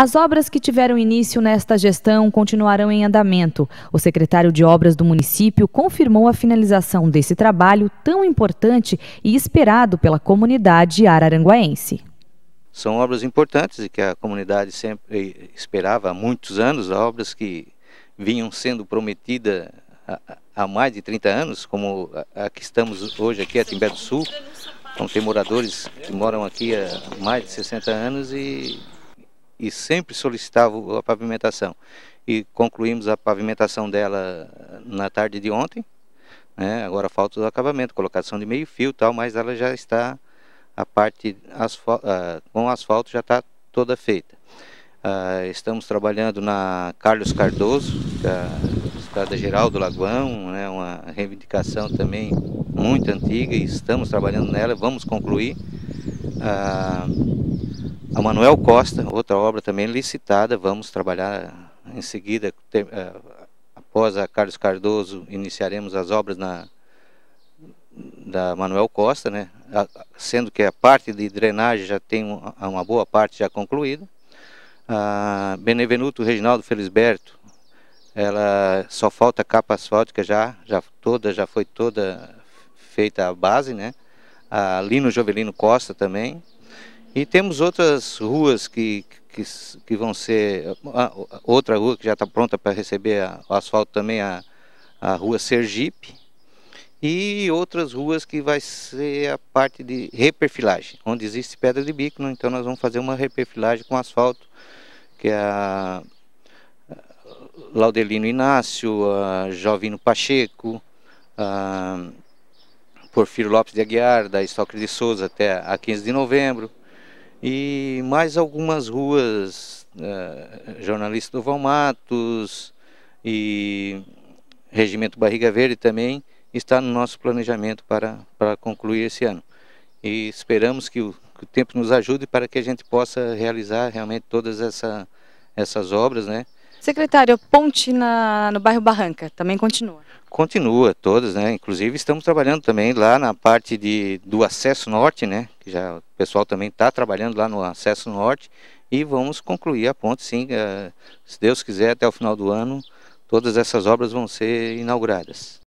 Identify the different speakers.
Speaker 1: As obras que tiveram início nesta gestão continuarão em andamento. O secretário de Obras do município confirmou a finalização desse trabalho tão importante e esperado pela comunidade araranguaense. São obras importantes e que a comunidade sempre esperava há muitos anos, obras que vinham sendo prometidas há mais de 30 anos, como a que estamos hoje aqui, a Timbé do Sul. Então tem moradores que moram aqui há mais de 60 anos e e sempre solicitava a pavimentação. E concluímos a pavimentação dela eh, na tarde de ontem. Né? Agora falta o acabamento, colocação de meio fio tal, mas ela já está, a parte asfal uh, com asfalto já está toda feita. Uh, estamos trabalhando na Carlos Cardoso, da Estrada Geral do Lagoão, né? uma reivindicação também muito antiga e estamos trabalhando nela, vamos concluir. Uh, a Manuel Costa, outra obra também licitada, vamos trabalhar em seguida, eh, após a Carlos Cardoso, iniciaremos as obras na, da Manuel Costa, né? sendo que a parte de drenagem já tem uma boa parte já concluída. A Benevenuto Reginaldo Felisberto, ela só falta capa asfáltica já, já toda, já foi toda feita a base, né? A Lino Jovelino Costa também, e temos outras ruas que, que, que vão ser. Ah, outra rua que já está pronta para receber a, o asfalto também, a, a rua Sergipe. E outras ruas que vai ser a parte de reperfilagem, onde existe pedra de bico, né? então nós vamos fazer uma reperfilagem com asfalto, que é a Laudelino Inácio, a Jovino Pacheco, a Porfírio Lopes de Aguiar, da Estocre de Souza até a 15 de novembro e mais algumas ruas eh, Jornalista do Val Matos e Regimento Barriga Verde também está no nosso planejamento para, para concluir esse ano. E esperamos que o, que o tempo nos ajude para que a gente possa realizar realmente todas essa, essas obras. Né? Secretário, ponte na, no bairro Barranca também continua? continua todas, né? Inclusive estamos trabalhando também lá na parte de, do acesso norte, né? Que já o pessoal também está trabalhando lá no acesso norte e vamos concluir a ponte, sim. Eh, se Deus quiser, até o final do ano, todas essas obras vão ser inauguradas.